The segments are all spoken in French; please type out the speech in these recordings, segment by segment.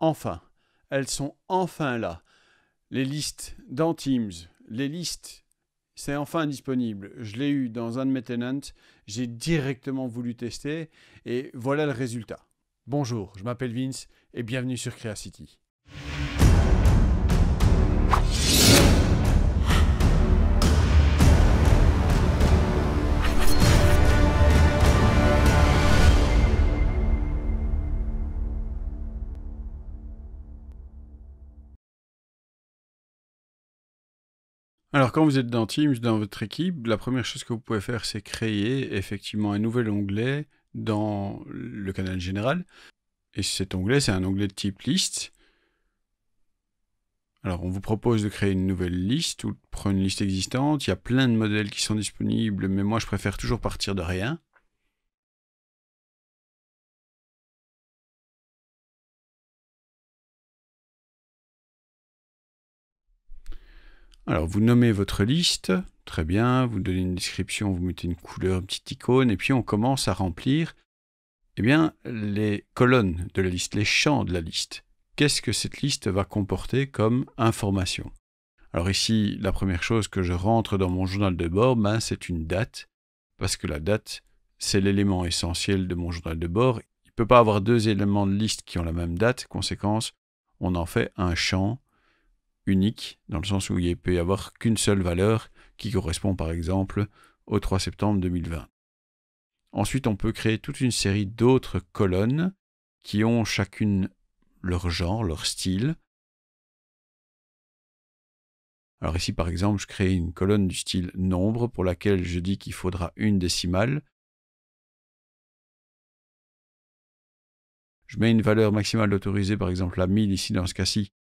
enfin, elles sont enfin là. Les listes dans Teams, les listes, c'est enfin disponible. Je l'ai eu dans un de j'ai directement voulu tester et voilà le résultat. Bonjour, je m'appelle Vince et bienvenue sur Creacity. Alors, quand vous êtes dans Teams, dans votre équipe, la première chose que vous pouvez faire, c'est créer effectivement un nouvel onglet dans le canal général. Et cet onglet, c'est un onglet de type liste. Alors, on vous propose de créer une nouvelle liste ou de prendre une liste existante. Il y a plein de modèles qui sont disponibles, mais moi, je préfère toujours partir de rien. Alors, vous nommez votre liste, très bien, vous donnez une description, vous mettez une couleur, une petite icône, et puis on commence à remplir eh bien, les colonnes de la liste, les champs de la liste. Qu'est-ce que cette liste va comporter comme information Alors ici, la première chose que je rentre dans mon journal de bord, ben, c'est une date, parce que la date, c'est l'élément essentiel de mon journal de bord. Il ne peut pas avoir deux éléments de liste qui ont la même date. Conséquence, on en fait un champ unique, dans le sens où il ne peut y avoir qu'une seule valeur qui correspond par exemple au 3 septembre 2020. Ensuite, on peut créer toute une série d'autres colonnes qui ont chacune leur genre, leur style. Alors ici, par exemple, je crée une colonne du style nombre pour laquelle je dis qu'il faudra une décimale. Je mets une valeur maximale autorisée, par exemple la 1000 ici dans ce cas-ci,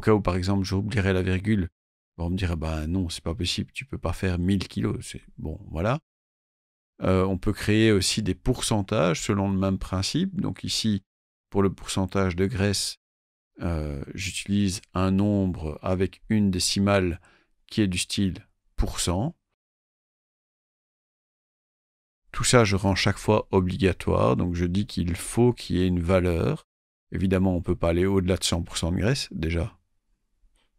au cas où, par exemple, j'oublierais la virgule, bah, on me dirait, bah non, c'est pas possible, tu peux pas faire 1000 kilos. C'est bon, voilà. Euh, on peut créer aussi des pourcentages selon le même principe. Donc ici, pour le pourcentage de graisse, euh, j'utilise un nombre avec une décimale qui est du style pourcent. Tout ça, je rends chaque fois obligatoire, donc je dis qu'il faut qu'il y ait une valeur. Évidemment, on ne peut pas aller au-delà de 100% de graisse, déjà,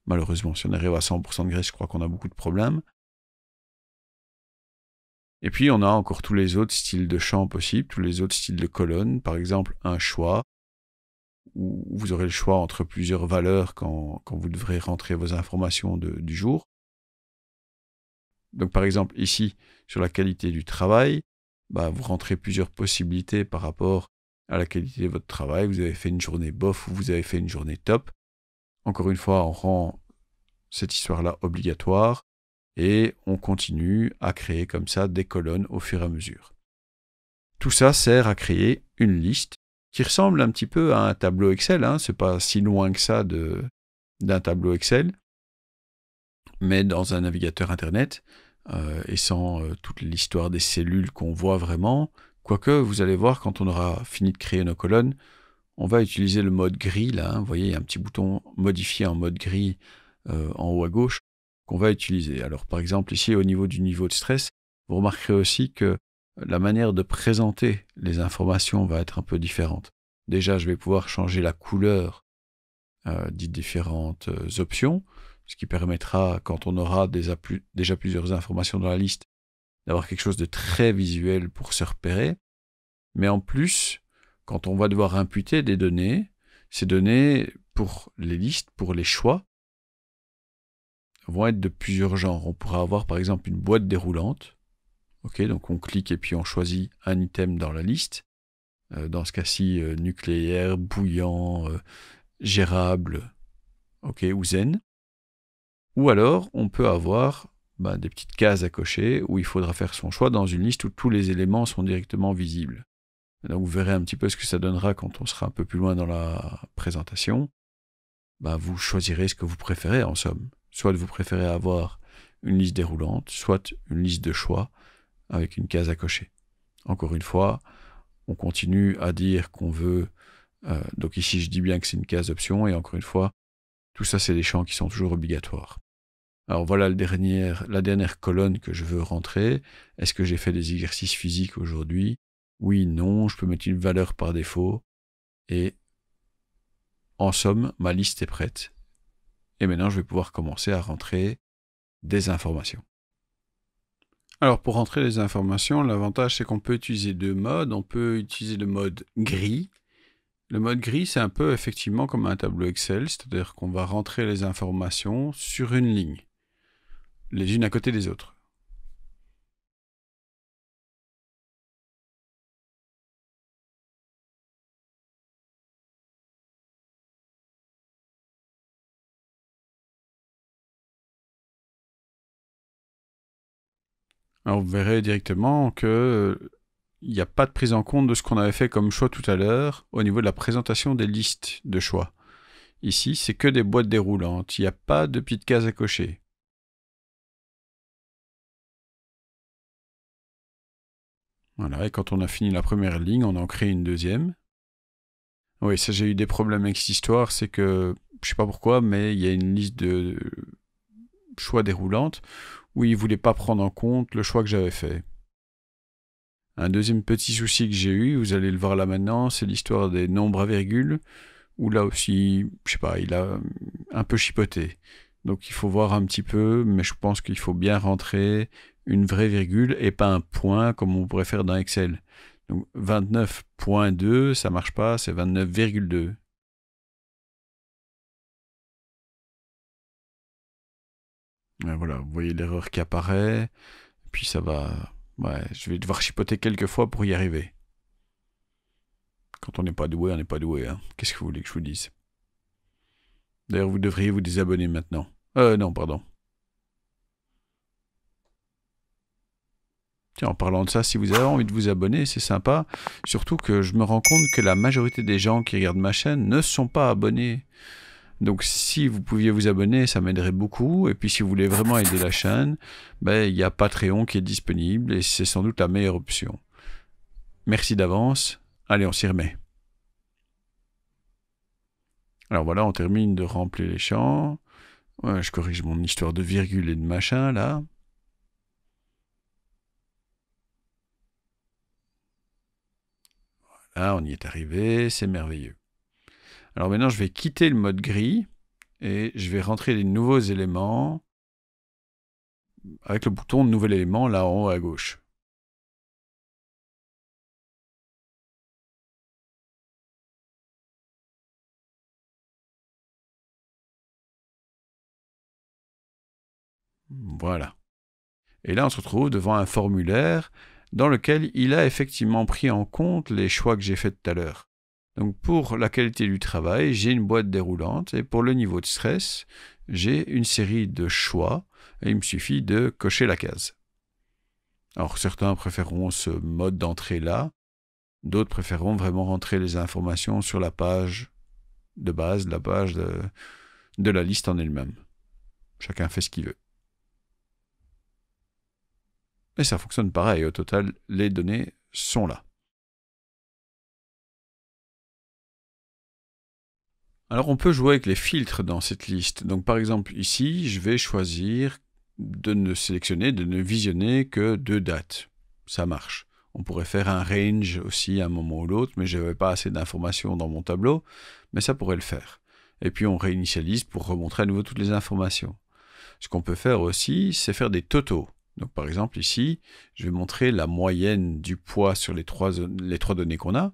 Malheureusement, si on arrive à 100% de graisse, je crois qu'on a beaucoup de problèmes. Et puis on a encore tous les autres styles de champs possibles, tous les autres styles de colonnes, par exemple un choix, où vous aurez le choix entre plusieurs valeurs quand, vous devrez rentrer vos informations du jour. Donc par exemple ici, sur la qualité du travail, bah, vous rentrez plusieurs possibilités par rapport à la qualité de votre travail. Vous avez fait une journée bof ou vous avez fait une journée top. Encore une fois, on rend cette histoire-là obligatoire et on continue à créer comme ça des colonnes au fur et à mesure. Tout ça sert à créer une liste qui ressemble un petit peu à un tableau Excel. Hein. C'est pas si loin que ça d'un tableau Excel, mais dans un navigateur Internet euh, et sans euh, toute l'histoire des cellules qu'on voit vraiment. Quoique, vous allez voir quand on aura fini de créer nos colonnes, on va utiliser le mode gris là. Hein, vous voyez, il y a un petit bouton modifié en mode gris euh, en haut à gauche qu'on va utiliser. Alors par exemple ici au niveau du niveau de stress, vous remarquerez aussi que la manière de présenter les informations va être un peu différente. Déjà, je vais pouvoir changer la couleur euh, des différentes euh, options, ce qui permettra, quand on aura déjà plusieurs informations dans la liste, d'avoir quelque chose de très visuel pour se repérer. Mais en plus, quand on va devoir imputer des données, ces données pour les listes, pour les choix, vont être de plusieurs genres. On pourra avoir par exemple une boîte déroulante. donc on clique et puis on choisit un item dans la liste. Euh, dans ce cas-ci, euh, nucléaire, bouillant, euh, gérable, ou zen. Ou alors, on peut avoir ben, des petites cases à cocher où il faudra faire son choix dans une liste où tous les éléments sont directement visibles vous verrez un petit peu ce que ça donnera quand on sera un peu plus loin dans la présentation. Ben, vous choisirez ce que vous préférez en somme. Soit vous préférez avoir une liste déroulante, soit une liste de choix avec une case à cocher. Encore une fois, on continue à dire qu'on veut... Euh, donc ici, je dis bien que c'est une case option, et encore une fois, tout ça, c'est des champs qui sont toujours obligatoires. Alors voilà la dernière colonne que je veux rentrer. Est-ce que j'ai fait des exercices physiques aujourd'hui oui, non, je peux mettre une valeur par défaut. Et en somme, ma liste est prête. Et maintenant, je vais pouvoir commencer à rentrer des informations. Alors pour rentrer les informations, l'avantage c'est qu'on peut utiliser deux modes. On peut utiliser le mode gris. Le mode gris c'est un peu effectivement comme un tableau Excel, c'est-à-dire qu'on va rentrer les informations sur une ligne, les unes à côté des autres. Alors, vous verrez directement qu'il n'y a pas de prise en compte de ce qu'on avait fait comme choix tout à l'heure au niveau de la présentation des listes de choix. Ici, c'est que des boîtes déroulantes, il n'y a pas de petites cases à cocher. Voilà, et quand on a fini la première ligne, on en crée une deuxième. Oui, ça j'ai eu des problèmes avec cette histoire, c'est que, je ne sais pas pourquoi, mais il y a une liste de choix déroulantes où il ne voulait pas prendre en compte le choix que j'avais fait. Un deuxième petit souci que j'ai eu, vous allez le voir là maintenant, c'est l'histoire des nombres à virgule, où là aussi, je sais pas, il a euh, un peu chipoté. Donc il faut voir un petit peu, mais je pense qu'il faut bien rentrer une vraie virgule et pas un point comme on pourrait faire dans Excel. Donc 29.2, ça marche pas, c'est 29,2. voilà, vous voyez l'erreur qui apparaît, puis ça va... Ouais, je vais devoir chipoter quelques fois pour y arriver. Quand on n'est pas doué, on n'est pas doué. Hein. Qu'est-ce que vous voulez que je vous dise D'ailleurs, vous devriez vous désabonner maintenant. Euh, non, pardon. Tiens, en parlant de ça, si vous avez envie de vous abonner, c'est sympa. Surtout que je me rends compte que la majorité des gens qui regardent ma chaîne ne sont pas abonnés. Donc si vous pouviez vous abonner, ça m'aiderait beaucoup. Et puis si vous voulez vraiment aider la chaîne, ben, il y a Patreon qui est disponible et c'est sans doute la meilleure option. Merci d'avance. Allez, on s'y remet. Alors voilà, on termine de remplir les champs. je corrige mon histoire de virgule et de machin là. Voilà, on y est arrivé, c'est merveilleux. Alors maintenant, je vais quitter le mode gris et je vais rentrer les nouveaux éléments avec le bouton Nouvel élément là en haut à gauche. Voilà. Et là, on se retrouve devant un formulaire dans lequel il a effectivement pris en compte les choix que j'ai faits tout à l'heure. Donc pour la qualité du travail, j'ai une boîte déroulante et pour le niveau de stress, j'ai une série de choix et il me suffit de cocher la case. Alors certains préféreront ce mode d'entrée là, d'autres préféreront vraiment rentrer les informations sur la page de base, la page de, de la liste en elle-même. Chacun fait ce qu'il veut. Et ça fonctionne pareil, au total, les données sont là. Alors on peut jouer avec les filtres dans cette liste. Donc par exemple ici, je vais choisir de ne sélectionner, de ne visionner que deux dates. Ça marche. On pourrait faire un range aussi à un moment ou l'autre, mais je n'avais pas assez d'informations dans mon tableau, mais ça pourrait le faire. Et puis on réinitialise pour remontrer à nouveau toutes les informations. Ce qu'on peut faire aussi, c'est faire des totaux. Donc par exemple ici, je vais montrer la moyenne du poids sur les trois, données qu'on a.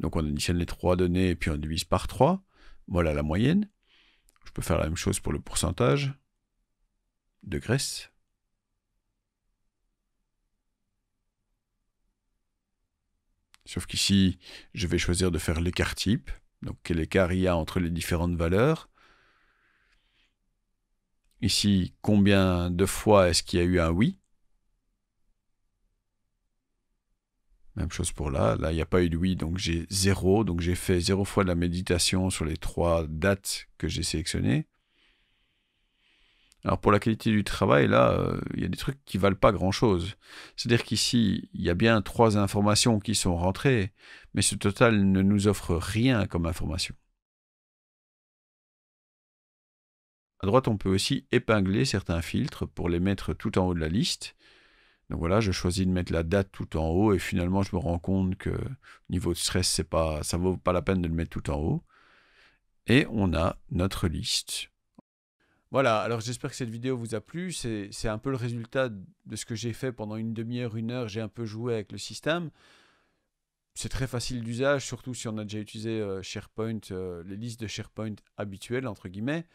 Donc on additionne les trois données et puis on divise par trois. Voilà la moyenne. Je peux faire la même chose pour le pourcentage de graisse. Sauf qu'ici, je vais choisir de faire l'écart type. Donc quel écart il y a entre les différentes valeurs. Ici, combien de fois est-ce qu'il y a eu un oui Même chose pour là. Là, il n'y a pas eu de oui, donc j'ai zéro. Donc j'ai fait zéro fois de la méditation sur les trois dates que j'ai sélectionnées. Alors pour la qualité du travail, là, euh, il y a des trucs qui ne valent pas grand-chose. C'est-à-dire qu'ici, il y a bien trois informations qui sont rentrées, mais ce total ne nous offre rien comme information. À droite, on peut aussi épingler certains filtres pour les mettre tout en haut de la liste. Donc voilà, je choisis de mettre la date tout en haut et finalement je me rends compte que niveau de stress, c'est pas, ça vaut pas la peine de le mettre tout en haut. Et on a notre liste. Voilà, alors j'espère que cette vidéo vous a plu. C'est un peu le résultat de ce que j'ai fait pendant une demi-heure, une heure. J'ai un peu joué avec le système. C'est très facile d'usage, surtout si on a déjà utilisé euh, SharePoint, euh, les listes de SharePoint habituelles, entre guillemets.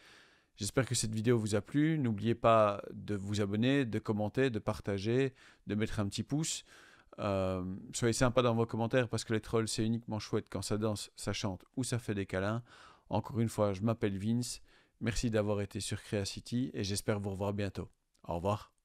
J'espère que cette vidéo vous a plu. N'oubliez pas de vous abonner, de commenter, de partager, de mettre un petit pouce. Euh, soyez sympa dans vos commentaires parce que les trolls, c'est uniquement chouette quand ça danse, ça chante ou ça fait des câlins. Encore une fois, je m'appelle Vince. Merci d'avoir été sur Crea City et j'espère vous revoir bientôt. Au revoir.